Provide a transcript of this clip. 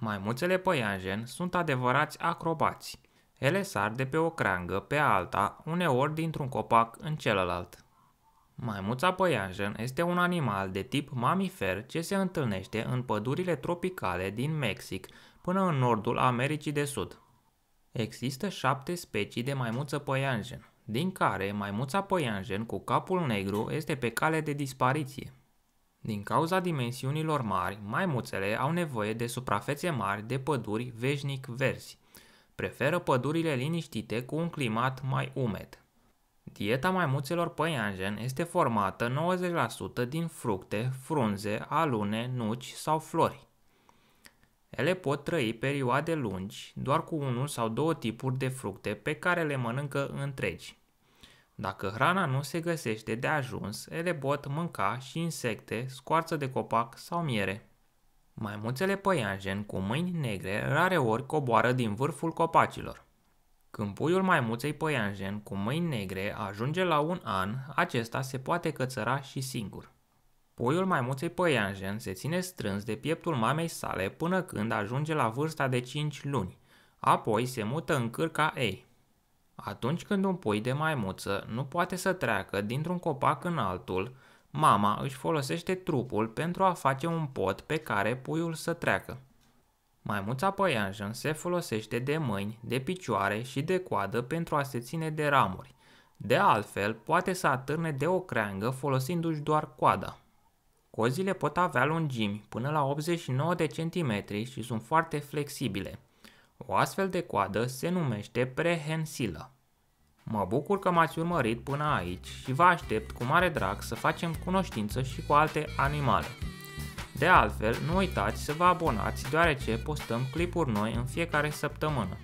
Maimuțele păianjen sunt adevărați acrobați. Ele sar de pe o creangă pe alta, uneori dintr-un copac în celălalt. Maimuța păianjen este un animal de tip mamifer ce se întâlnește în pădurile tropicale din Mexic până în nordul Americii de Sud. Există șapte specii de maimuță păianjen, din care maimuța păianjen cu capul negru este pe cale de dispariție. Din cauza dimensiunilor mari, maimuțele au nevoie de suprafețe mari de păduri veșnic verzi. Preferă pădurile liniștite cu un climat mai umed. Dieta maimuțelor păianjen este formată 90% din fructe, frunze, alune, nuci sau flori. Ele pot trăi perioade lungi doar cu unul sau două tipuri de fructe pe care le mănâncă întregi. Dacă hrana nu se găsește de ajuns, ele pot mânca și insecte, scoarță de copac sau miere. Maimuțele păianjen cu mâini negre rareori coboară din vârful copacilor. Când puiul maimuței păianjen cu mâini negre ajunge la un an, acesta se poate cățăra și singur. Puiul maimuței păianjen se ține strâns de pieptul mamei sale până când ajunge la vârsta de 5 luni, apoi se mută în cârca ei. Atunci când un pui de maimuță nu poate să treacă dintr-un copac în altul, mama își folosește trupul pentru a face un pod pe care puiul să treacă. Maimuța păianjen se folosește de mâini, de picioare și de coadă pentru a se ține de ramuri. De altfel, poate să atârne de o creangă folosindu-și doar coada. Cozile pot avea lungimi până la 89 de centimetri și sunt foarte flexibile – o astfel de coadă se numește prehensilă. Mă bucur că m-ați urmărit până aici și vă aștept cu mare drag să facem cunoștință și cu alte animale. De altfel, nu uitați să vă abonați deoarece postăm clipuri noi în fiecare săptămână.